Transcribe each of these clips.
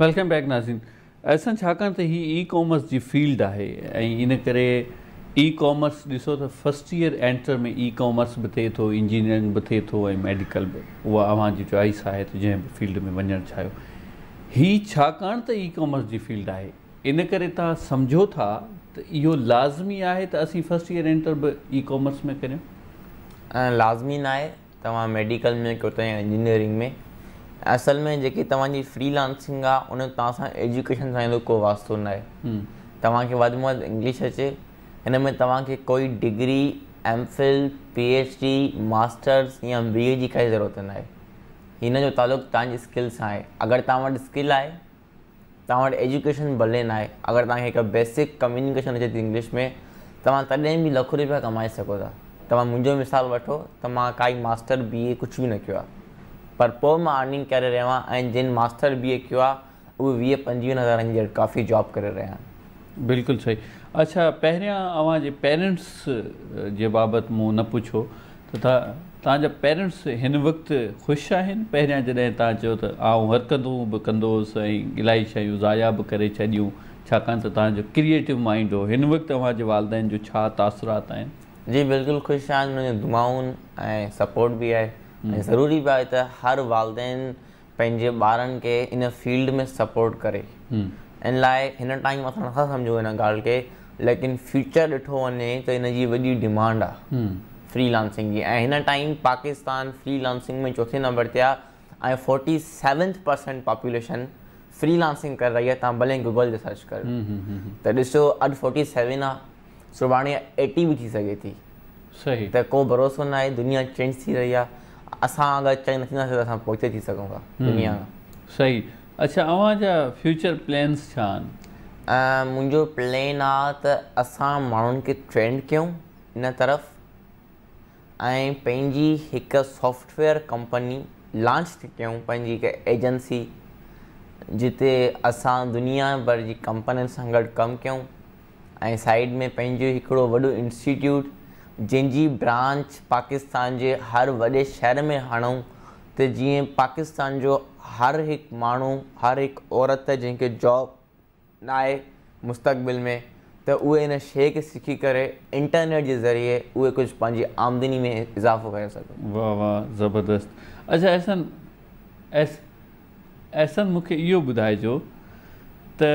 Welcome back नाज़िन असां छाकाणि त हीअ ई कॉमर्स जी फील्ड आहे ऐं इन करे ई कॉमर्स ॾिसो त फर्स्ट ईयर एंटर में ई कॉमर्स बि थिए थो इंजीनियरिंग बि थिए थो ऐं मेडिकल बि उहा तव्हांजी चॉइस आहे त जंहिं बि फील्ड में वञणु चाहियो हीअ छाकाणि त ई कॉमर्स जी फील्ड आहे इन करे तव्हां सम्झो था त इहो लाज़मी आहे त असीं फर्स्ट ईयर एंटर बि ई कॉमर्स में करियूं ऐं लाज़मी नाहे तव्हां मेडिकल में कयो त इंजीनियरिंग में असल में जेकी तव्हांजी फ्रीलांसिंग आहे उन तव्हां सां एजुकेशन सां एॾो को वास्तो न आहे तव्हांखे वधि में वधि इंग्लिश अचे हिन में तव्हांखे कोई डिग्री फिल पी एच डी मास्टर्स या बी ए जी काई ज़रूरत नाहे हिन जो तालुक तव्हांजी स्किल सां आहे अगरि तव्हां वटि स्किल आहे तव्हां वटि एजुकेशन भले न आहे अगरि तव्हांखे हिकु बेसिक कम्युनिकेशन अचे थी इंग्लिश में तव्हां तॾहिं बि लख रुपया कमाए सघो था तव्हां मुंहिंजो मिसाल वठो त मां काई मास्टर बी ए कुझु बि न कयो पर पोइ मां अर्निंग करे रहियो आहियां ऐं जिन मास्तर बी ए कयो आहे उहे वीह पंजवीहनि हज़ारनि जे काफ़ी जॉब करे रहिया आहिनि बिल्कुलु सही अच्छा पहिरियां तव्हांजे पेरेंट्स जे बाबति मूं न पुछो त तव्हांजा पेरेंट्स हिन वक़्तु ख़ुशि आहिनि पहिरियां जॾहिं तव्हां चयो त आउं हरकतूं बि कंदो हुउसि ऐं इलाही शयूं ज़ाया बि करे छॾियूं छाकाणि त तव्हांजो क्रिएटिव माइंड हो हिन वक़्तु तव्हांजे वालदेन जो छा तासुरात आहिनि जी बिल्कुलु ख़ुशि आहिनि दुआनि ऐं सपोर्ट बि आहे हम्म। ज़रूरी बि आहे हर वालदेन पंहिंजे ॿारनि खे इन फील्ड में सपोर्ट करे इन हम्म। लाइ हिन टाइम असां नथा सम्झूं हिन ॻाल्हि खे लेकिन फ्यूचर ॾिठो वञे त हिन जी वॾी डिमांड आहे फ्री लांसिंग जी ऐं हिन टाइम पाकिस्तान फ्री लांसिंग में चोथे नंबर ते आहे ऐं forty seventh percent population freelancing करे रही आहे तव्हां भले गूगल ते सर्च कर हम्म, त ॾिसो अॼु फोर्टी सेवन आहे सुभाणे एटी बि थी सघे थी सही त को भरोसो न आहे दुनिया चेंज थी रही आहे असां अगरि चैन न थींदासीं त असां पहुची थी सघूं था दुनिया में सही अच्छा अव्हां जा फ्यूचर प्लेन्स छा आहिनि मुंहिंजो प्लेन आहे त असां माण्हुनि खे ट्रेंड कयूं इन तरफ़ ऐं पंहिंजी हिकु सॉफ्टवेयर कंपनी लॉन्च थी कयूं पंहिंजी हिकु एजंसी जिते असां दुनिया भर जी कंपनियुनि सां गॾु कमु कयूं ऐं साइड में पंहिंजो हिकिड़ो वॾो इंस्टीट्यूट जंहिंजी ब्रांच पाकिस्तान जे हर वॾे शहर में हणूं त जीअं पाकिस्तान जो हर हरहिक माण्हू हरहिक औरत जंहिंखे जॉब न आहे मुस्तक़बिल में त उहे इन शइ खे सिखी करे इंटरनेट जे ज़रिए उहे कुझु पंहिंजी आमदनी में इज़ाफ़ो करे सघनि मूंखे इहो ॿुधाइजो त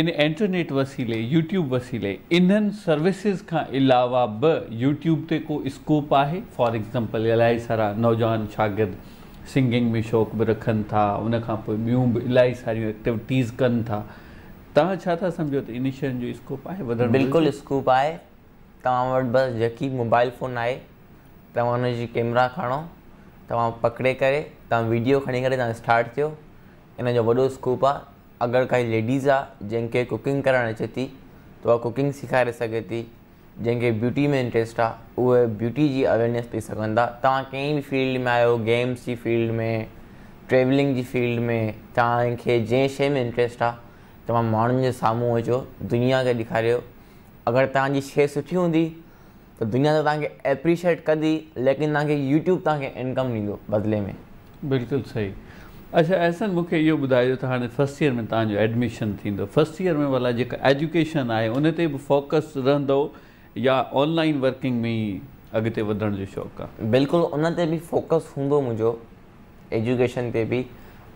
इन इंटरनेट वसीले यूट्यूब वसीले इन्हनि सर्विसिस खां अलावा ॿ यूट्यूब ते को स्कोप आहे फॉर एक्ज़ाम्पल इलाही सारा नौजवान शागिर्द सिंगिंग में शौंक़ु बि रखनि था उनखां पोइ ॿियूं बि इलाही सारियूं एक्टिविटीस कनि था तव्हां छा था सम्झो त इन शयुनि जो स्कोप आहे बिल्कुलु स्कोप आहे तव्हां वटि बसि जेकी मोबाइल फ़ोन आहे तव्हां उनजी कैमरा खणो तव्हां पकिड़े करे तव्हां वीडियो खणी करे तव्हां स्टाट कयो इन जो वॾो स्कोप आहे अगरि काई लेडीज़ आहे जंहिंखे कुकिंग करणु अचे थी त उहा कुकिंग सेखारे सघे थी जंहिंखे ब्यूटी में इंट्र्स्ट आहे उहे ब्यूटी जी अवेयरनेस पेई सघंदा तव्हां कंहिं बि फ़ील्ड में आहियो गेम्स जी फील्ड में ट्रेवलिंग जी फील्ड में तव्हांखे जंहिं शइ में इंट्रेस्ट आहे तव्हां माण्हुनि जे साम्हूं अचो दुनिया खे ॾेखारियो अगरि तव्हांजी शइ सुठी हूंदी त दुनिया त तव्हांखे एप्रिशिएट कंदी लेकिन तव्हांखे यूट्यूब तव्हांखे इनकम ॾींदो बदिले में बिल्कुलु सही अच्छा एसर मूंखे इहो ॿुधाइजो त हाणे फर्स्ट ईयर में तव्हांजो एडमिशन थींदो फर्स्ट ईयर में भला जेका एजुकेशन आहे उन ते बि फ़ोकस रहंदो या ऑनलाइन वर्किंग में अॻिते वधण जो शौक़ु आहे बिल्कुलु उन ते बि फ़ोकस हूंदो मुंहिंजो एजुकेशन ते बि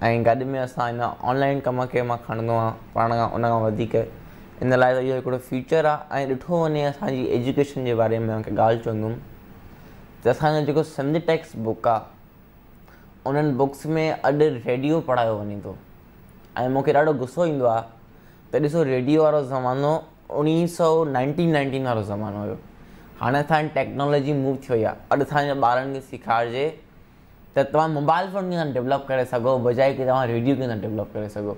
ऐं में असां ऑनलाइन कम खे मां खणंदो आहियां पाण खां वधीक इन लाइ त इहो हिकिड़ो फ्यूचर आहे ऐं ॾिठो वञे असांजी एजुकेशन जे बारे में मां ॻाल्हि चवंदुमि त असांजो जेको सिंध टैक्स बुक आहे उन्हनि बुक्स में अॼु रेडियो पढ़ायो वञे थो ऐं मूंखे ॾाढो गुसो ईंदो आहे त ॾिसो रेडियो वारो ज़मानो उणिवीह सौ नाइनटीन नाइनटीन वारो ज़मानो हुयो हाणे असांजी टेक्नोलॉजी मूव थियो आहे अॼु असांजे ॿारनि खे सेखारिजे त तव्हां मोबाइल फ़ोन कीअं डेवलप करे सघो बजाए की तव्हां रेडियो किथां डेवलप करे सघो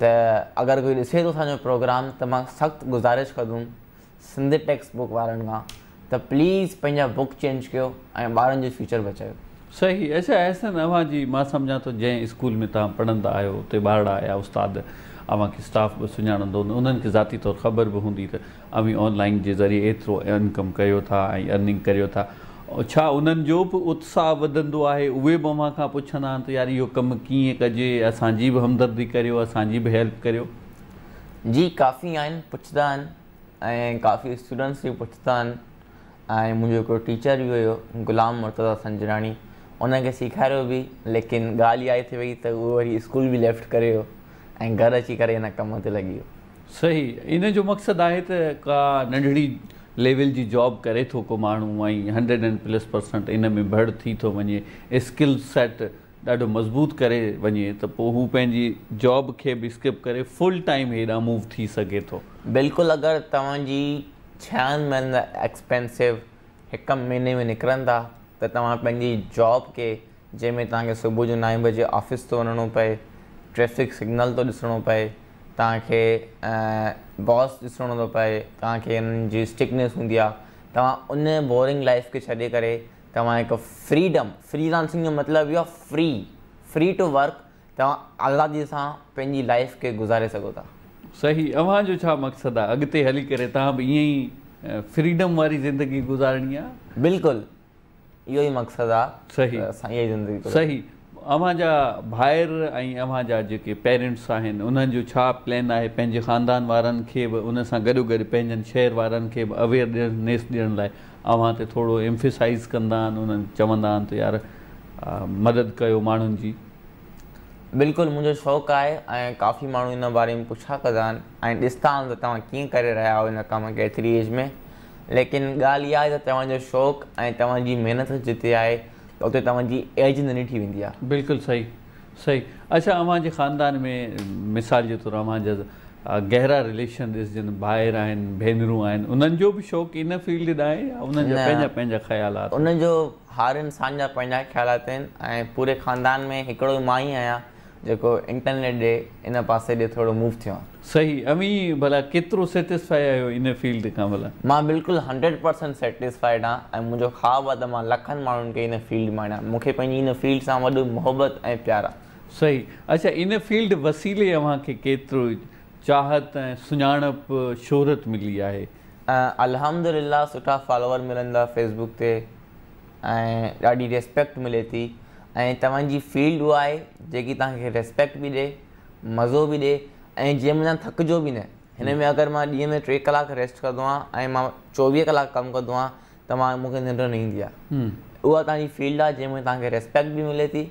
त अगरि कोई ॾिसे थो असांजो प्रोग्राम त मां सख़्तु गुज़ारिश कंदुमि सिंध टेक्स्ट बुक वारनि खां त प्लीज़ पंहिंजा बुक चेंज कयो ऐं ॿारनि जो फ्यूचर बचायो सही अच्छा एस नवां जी मां सम्झा थो जंहिं स्कूल में तव्हां पढ़ंदा आहियो उते ॿार आया उस्ताद अव्हांखे स्टाफ बि सुञाणंदो हूंदो उन्हनि खे ज़ाती तौरु ख़बर बि हूंदी त अवी ऑनलाइन जे ज़रिए एतिरो इनकम कयो था ऐं अर्निंग करियो था ऐं छा उन्हनि जो बि उत्साह वधंदो आहे उहे बि अव्हां खां पुछंदा त यार इहो कमु कीअं कजे असांजी बि हमदर्दी करियो असांजी बि हेल्प करियो जी काफ़ी आहिनि पुछंदा आहिनि ऐं काफ़ी स्टूडेंट्स बि पुछंदा आहिनि ऐं मुंहिंजो हिकिड़ो टीचर बि हुयो गुलाम मुर्तज़ा संजराणी उनखे सेखारियो बि लेकिन ॻाल्हि इहा थी वई त उहो वरी स्कूल बि लेफ्ट करे वियो ऐं घरु अची करे हिन कम ते लॻी वियो सही इन जो मक़सदु आहे त का नंढड़ी लेवल जी जॉब करे थो को माण्हू ऐं hundred and plus percent in में भर थी थो वञे स्किल सेट ॾाढो मज़बूत करे वञे त पोइ हू पंहिंजी जॉब खे बि स्किप करे फुल टाइम हेॾा मूव थी सघे थो बिल्कुलु अगरि तव्हांजी छहनि महिन एक्सपेंसिव हिकु महीने में निकिरंदा त तव्हां पंहिंजी जॉब खे जंहिंमें तव्हांखे सुबुह जो नवें बजे ऑफिस थो वञिणो पए ट्रैफ़िक सिग्नल थो ॾिसणो पए तव्हांखे बॉस ॾिसणो थो पए तव्हांखे हिननि जी स्टिकनेस हूंदी आहे तव्हां उन बोरिंग लाइफ़ खे छॾे करे तव्हां हिकु फ्रीडम फ्रीलांसिंग जो मतिलबु इहो आहे फ्री फ्री टू वर्क तव्हां आलादीअ सां पंहिंजी लाइफ खे गुज़ारे सघो था सही तव्हांजो छा मक़सदु आहे अॻिते हली करे तव्हां बि ईअं ईंदगी गुज़ारणी आहे बिल्कुलु इहो ई मक़सदु आहे सही आहे असां सही जा भाइर ऐं अव्हां जा जेके पेरेंट्स आहिनि उन्हनि जो छा प्लैन आहे पंहिंजे खानदान वारनि खे बि उन सां गॾु गॾु पंहिंजनि शहर वारनि खे बि अवेयरनेसनेस ॾियण लाइ अव्हां ते थोरो एम्फिसाइज़ कंदा आहिनि उन्हनि चवंदा आहिनि त यार मदद कयो माण्हुनि जी बिल्कुलु मुंहिंजो शौक़ु आहे ऐं काफ़ी माण्हू इन बारे में पुछा कंदा आहिनि ऐं ॾिसंदा आहिनि त तव्हां कीअं करे रहिया आहियो हिन कम खे एतिरी एज में लेकिन ॻाल्हि इहा आहे त तव्हांजो शौंक़ु ऐं तव्हांजी महिनत जिते आहे उते तव्हांजी एज न थी वेंदी आहे बिल्कुलु सही सही अच्छा अव्हांजे ख़ानदान में मिसाल जे तौरु अवां जा गहिरा रिलेशन ॾिसजनि भाइर आहिनि भेनरूं आहिनि उन्हनि जो बि शौंक़ु इन फ़ील्ड न आहे उन्हनि जा पंहिंजा पंहिंजा जो हर इंसान जा पंहिंजा ख़्यालात आहिनि ऐं पूरे खानदान में हिकिड़ो मां ई आहियां जेको इंटरनेट ॾे इन पासे ॾे थोरो मूव थियो सही अमी भला केतिरो सेटिस्फाई आहियो इन फील्ड खां भला मां बिल्कुलु हंड्रेड पर्सेंट सेटिस्फाइड आहियां ऐं मुंहिंजो ख़्वाब आहे त मां लखनि माण्हुनि खे इन फील्ड में आणियां मूंखे पंहिंजी इन फील्ड सां वॾो मोहबत ऐं प्यारु आहे सही अच्छा इन फील्ड वसीले केतिरो चाहत ऐं सुञाणप शोहरत मिली आहे ऐं अलहम ला सुठा फॉलोवर मिलंदा फेसबुक ते ऐं ॾाढी रिस्पेक्ट मिले थी ऐं तव्हांजी फील्ड उहा आहे जेकी तव्हांखे रेस्पेक्ट बि ॾिए मज़ो बि ॾिए ऐं जंहिं माना थकिजो बि न हिन में अगरि मां ॾींहं में टे कलाक रेस्ट कंदो आहियां ऐं मां चोवीह कलाक कमु कंदो आहियां त मां मूंखे निंड न ईंदी आहे उहा तव्हांजी फील्ड आहे जंहिं तव्हांखे रेस्पेक्ट बि मिले थी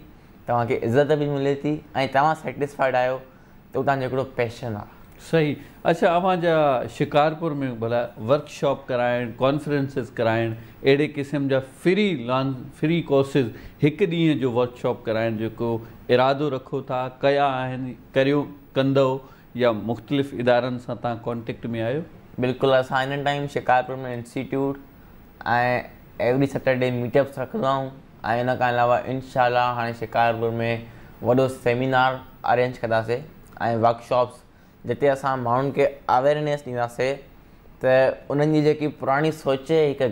तव्हांखे इज़त बि मिले थी ऐं तव्हां सेटिस्फाइड आहियो त उहो तव्हांजो हिकिड़ो पैशन आहे सही अच्छा अव्हांजा शिकारपुर में भला वर्कशॉप कराइणु कॉन्फ्रेंसिस कराइणु अड़े क़िस्म जा फ्री लॉन फ्री कोर्सिस एक ॾींहं जो वर्कशॉप कराइणु जेको इरादो रखो था क्या आहिनि करियो या मुख़्तलिफ़ इदार कॉन्टेक्ट में आयो बिल्कुल अस इन टाइम शिकारपुर में इंस्टिट्यूट ऐं एवरी सैटरडे मीटअप्स रखा ऐं इन अलावा इनशाला हाँ शिकारपुर में वो सेमिनार अरेंज कंदासीं वर्कशॉप्स जिते असां माण्हुनि खे अवेयरनेस ॾींदासीं त उन्हनि जी जेकी पुराणी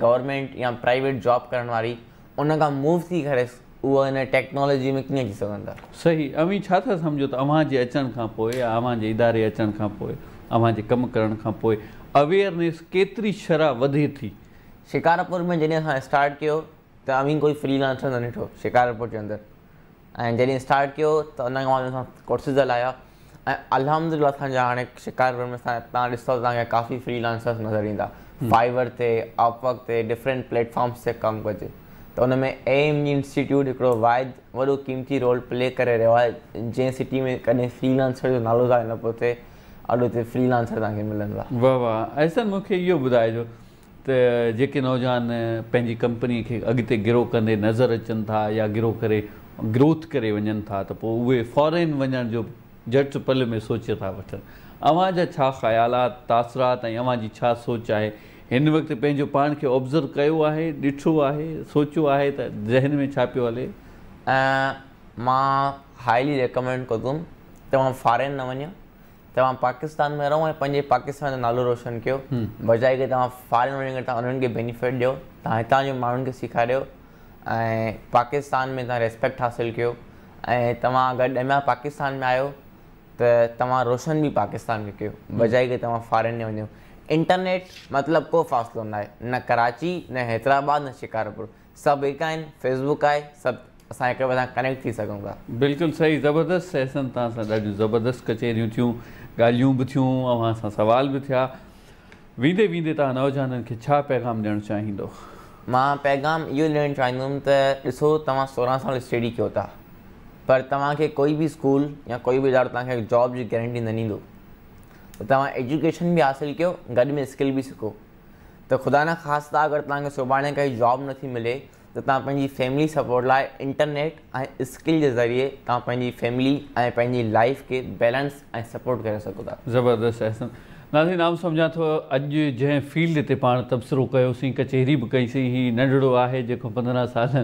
गवर्नमेंट या प्राइवेट जॉब करण वारी उन खां मूव थी करे उहो इन टेक्नोलॉजी में कीअं थी सघंदा सही अवी छा था सम्झो त अव्हां जे अचण खां पोइ या अवांजे इदारे अचण खां पोइ अवांजे कमु करण खां पोइ अवेयरनेस केतिरी शरा वधे थी शिकारपुर में जॾहिं असां स्टार्ट कयो त अवी कोई फ्री न थींदो ॾिठो शिकारपुर जे अंदरि ऐं जॾहिं स्टाट कयो त हुन खां कोर्सेस हलाया ऐं अलहम असांजा हाणे शिकारपुर में असां तव्हां ॾिसो तव्हांखे काफ़ी फ्रीलांसर्स नज़र ईंदा फाइबर ते ऑपवर्क ते डिफरेंट प्लेटफॉर्म्स ते कमु कजे त हुन में एम इंस्टीट्यूट हिकिड़ो वाइद वॾो क़ीमती रोल प्ले करे रहियो आहे जंहिं सिटी में कॾहिं फ्रीलांसर जो नालो त न पियो थिए अॼु हिते फ्रीलांसर वाह सर मूंखे इहो ॿुधाइजो त जेके नौजवान पंहिंजी कंपनी खे अॻिते ग्रो कंदे नज़र अचनि था या ग्रो करे ग्रोथ करे वञनि था त पोइ उहे फॉरेन वञण जो झट पल में सोचे था वठनि अव्हां जा छा ख़्यालात तासरात ऐं अवां जी छा सोच आहे हिन वक़्तु पंहिंजो पाण खे ऑब्ज़र्व कयो आहे ॾिठो आहे सोचियो आहे त ज़हन में छा पियो हले ऐं मां हाइली रिकमेंड कंदुमि तव्हां फॉरेन न वञो तव्हां पाकिस्तान में रहो ऐं पंहिंजे पाकिस्तान जो नालो रोशन कयो बजाए करे तव्हां फॉरेन वञी करे तव्हां उन्हनि खे बेनिफिट ॾियो तव्हां हितां जे माण्हुनि खे सेखारियो ऐं पाकिस्तान में तव्हां रेस्पेक्ट हासिलु कयो ऐं तव्हां पाकिस्तान में आहियो त तव्हां रोशन बि पाकिस्तान में कयो बजाए खे तव्हां में वञो इंटरनेट मतिलबु को फ़ासिलो न आहे न कराची न हैदराबाद न शिकारपुर सभु हिकु आहिनि फेसबुक आहे सभु असां हिक ॿिए सां कनेक्ट थी सघूं था बिल्कुलु सही ज़बरदस्त सहसनि तव्हां सां ॾाढियूं ज़बरदस्त कचहरियूं थियूं ॻाल्हियूं बि थियूं ऐं सां सुवाल बि थिया वेंदे वेंदे तव्हां नौजवाननि खे छा पैगाम ॾियणु चाहींदव मां पैगाम इहो ॾियणु चाहींदुमि त ॾिसो तव्हां सोरहं साल स्टडी कयो था પર તવા કે કોઈ ભી સ્કૂલ يا કોઈ ભી ડાટ તાકે જોબ જી ગેરંટી ન નહી દો તવા એજ્યુકેશન ભી حاصل કયો ગડ મે સ્કિલ ભી સકો તો ખુદા ના ખાસદા અગર તાકે સુબાણે કઈ જોબ નથી મિલે તા પંજી ફેમિલી સપોર્ટ લાઈ ઇન્ટરનેટ આ સ્કિલ જે ઝરીએ તા પંજી ફેમિલી આ પંજી લાઈફ કે બેલેન્સ આ સપોર્ટ કરી સકો જબરદસ્ત અહેસન नाज़ीन आउं सम्झां थो अॼु जंहिं फील्ड ते पाण तबसरो कयोसीं कचहरी बि कईसीं इहो नंढिड़ो आहे जेको पंद्रहं सालनि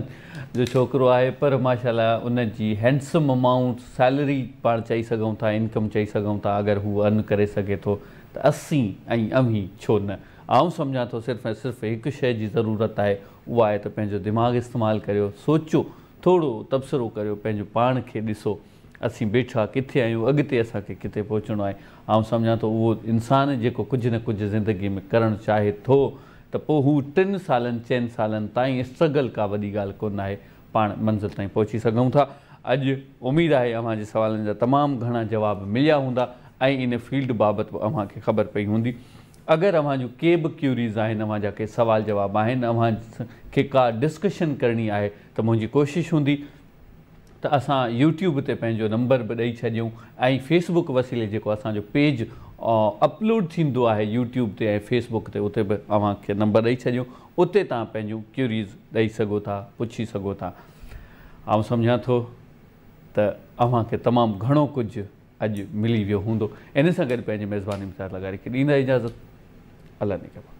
जो छोकिरो आहे पर माशाला उन जी हैंडसम अमाउंट सैलरी पाण चई सघूं था इनकम चई सघूं था अगरि हू अर्न करे सघे थो त असीं ऐं अमी छो न आउं सम्झां थो सिर्फ़ु ऐं सिर्फ़ु हिकु शइ जी ज़रूरत आहे उहा आहे त पंहिंजो दिमाग़ु इस्तेमालु करियो सोचो थोरो तबसरो करियो पंहिंजो पाण खे ॾिसो असीं बेठा किथे आहियूं अॻिते असांखे किथे पहुचणो आहे ऐं सम्झा थो उहो इंसानु जेको कुझु न कुझु ज़िंदगी में करणु चाहे थो त पोइ हू टिनि सालनि चइनि सालनि ताईं स्ट्रगल का वॾी ॻाल्हि कोन आहे पाण मंज़िल ताईं पहुची सघूं था अॼु उमेदु आहे अव्हांजे सुवालनि जा तमामु घणा जवाब मिलिया हूंदा ऐं इन फ़ील्ड बाबति अव्हांखे ख़बर पई हूंदी अगरि अवां जूं के बि क्यूरीज़ आहिनि अवांजा के सवाल जवाब आहिनि अव्हां खे का डिस्कशन करिणी आहे त मुंहिंजी कोशिशि हूंदी त असां यूट्यूब ते पंहिंजो नंबर बि ॾेई छॾियूं ऐं फेसबुक वसीले जेको असांजो पेज अपलोड थींदो आहे यूट्यूब ते ऐं फेसबुक ते उते बि नंबर ॾेई छॾियूं उते तव्हां पंहिंजूं क्योरीज़ ॾेई सघो था पुछी सघो था ऐं सम्झां थो त अव्हांखे तमामु घणो कुझु अॼु मिली वियो हूंदो इन सां गॾु मेज़बानी मिसाल लॻारी खे ॾींदा इजाज़त अला न